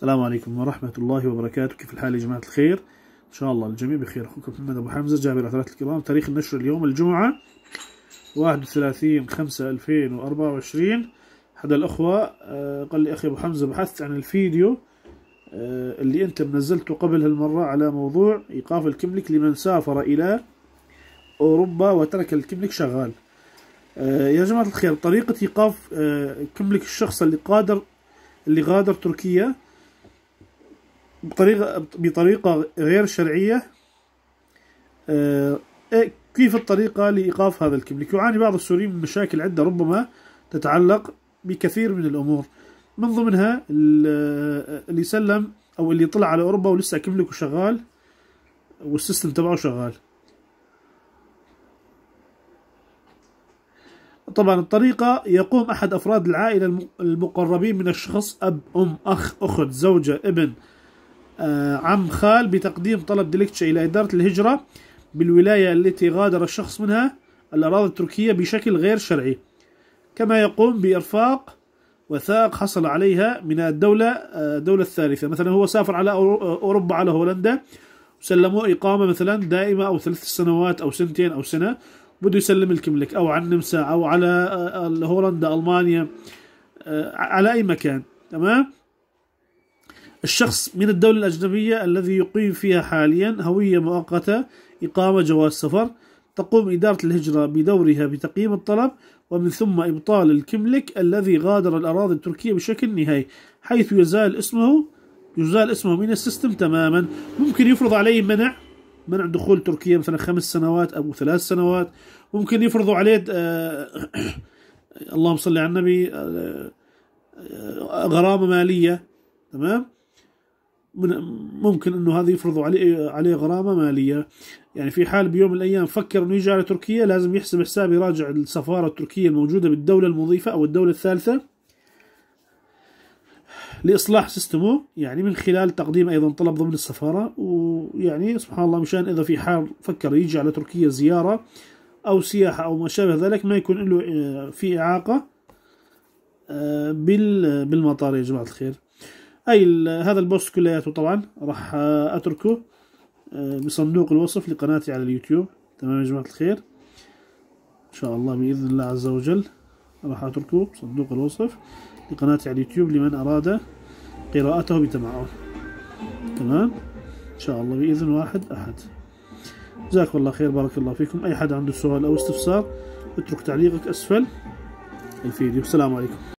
السلام عليكم ورحمة الله وبركاته كيف الحال يا جماعة الخير إن شاء الله الجميع بخير أخوكم محمد أبو حمزة جابر العثرات الكرام تاريخ النشر اليوم الجمعة 31 5 2024 أحد الأخوة آه، قال لي أخي أبو حمزة بحثت عن الفيديو آه، اللي أنت منزلته قبل هالمرة على موضوع إيقاف الكملك لمن سافر إلى أوروبا وترك الكملك شغال آه، يا جماعة الخير طريقة إيقاف كملك الشخص اللي قادر اللي غادر تركيا بطريقة بطريقة غير شرعية آه، إيه، كيف الطريقة لإيقاف هذا الكبلك يعاني بعض السوريين من مشاكل عدة ربما تتعلق بكثير من الأمور من ضمنها آه، اللي سلم أو اللي طلع على أوروبا ولسه كملك شغال والسيستم تبعه شغال طبعا الطريقة يقوم أحد أفراد العائلة المقربين من الشخص أب أم أخ أخت زوجة ابن آه، عم خال بتقديم طلب ديلكتشا إلى إدارة الهجرة بالولاية التي غادر الشخص منها الأراضي التركية بشكل غير شرعي كما يقوم بإرفاق وثائق حصل عليها من الدولة الدولة آه، الثالثة مثلا هو سافر على آه، أوروبا على هولندا وسلموه إقامة مثلا دائمة أو ثلاث سنوات أو سنتين أو سنة بده يسلم الكملك أو على النمسا أو على هولندا ألمانيا على أي مكان تمام الشخص من الدولة الأجنبية الذي يقيم فيها حاليا هوية مؤقتة إقامة جواز سفر تقوم إدارة الهجرة بدورها بتقييم الطلب ومن ثم إبطال الكملك الذي غادر الأراضي التركية بشكل نهائي حيث يزال اسمه يزال اسمه من السيستم تماما ممكن يفرض عليه منع منع دخول تركيا مثلا خمس سنوات أو ثلاث سنوات ممكن يفرضوا عليه آه، اللهم صل على النبي آه، آه، غرامة مالية تمام ممكن انه هذا يفرضوا عليه عليه غرامه ماليه يعني في حال بيوم من الايام فكر انه يجي على تركيا لازم يحسب حساب يراجع السفاره التركيه الموجوده بالدوله المضيفه او الدوله الثالثه لاصلاح سيستمه يعني من خلال تقديم ايضا طلب ضمن السفاره ويعني سبحان الله مشان اذا في حال فكر يجي على تركيا زياره او سياحه او ما شابه ذلك ما يكون له آه، في اعاقه آه، بالمطار يا جماعه الخير هاي هذا البوست كلياته طبعا راح آه، اتركه آه، بصندوق الوصف لقناتي على اليوتيوب تمام يا جماعة الخير ان شاء الله باذن الله عز وجل راح اتركه بصندوق الوصف لقناتي على اليوتيوب لمن اراد قراءته بتمعن تمام ان شاء الله باذن واحد احد جزاك الله خير بارك الله فيكم اي حد عنده سؤال او استفسار اترك تعليقك اسفل الفيديو السلام عليكم